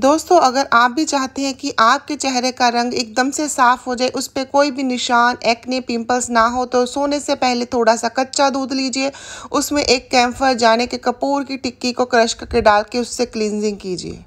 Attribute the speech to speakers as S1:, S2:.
S1: दोस्तों अगर आप भी चाहते हैं कि आपके चेहरे का रंग एकदम से साफ़ हो जाए उस पर कोई भी निशान एक्ने पिंपल्स ना हो तो सोने से पहले थोड़ा सा कच्चा दूध लीजिए उसमें एक कैम्फर जाने के कपूर की टिक्की को क्रश करके डाल के उससे क्लिनजिंग कीजिए